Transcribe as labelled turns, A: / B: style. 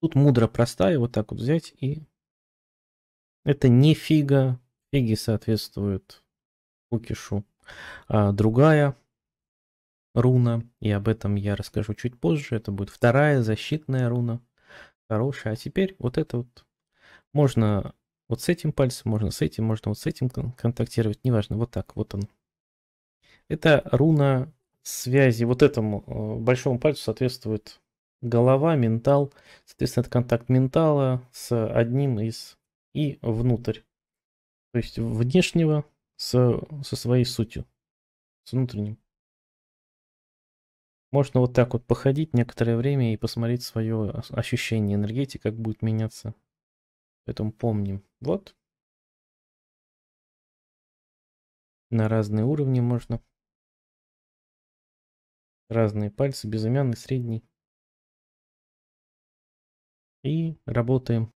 A: Тут мудро простая, вот так вот взять и... Это не фига, фиги соответствуют кукишу. А другая руна, и об этом я расскажу чуть позже, это будет вторая защитная руна, хорошая. А теперь вот это вот, можно вот с этим пальцем, можно с этим, можно вот с этим контактировать, неважно, вот так, вот он. Это руна связи, вот этому э, большому пальцу соответствует голова, ментал. Соответственно, это контакт ментала с одним из и внутрь. То есть внешнего с, со своей сутью, с внутренним. Можно вот так вот походить некоторое время и посмотреть свое ощущение энергетики, как будет меняться. Поэтому помним. Вот.
B: На разные уровни можно. Разные пальцы, безымянный, средний и работаем.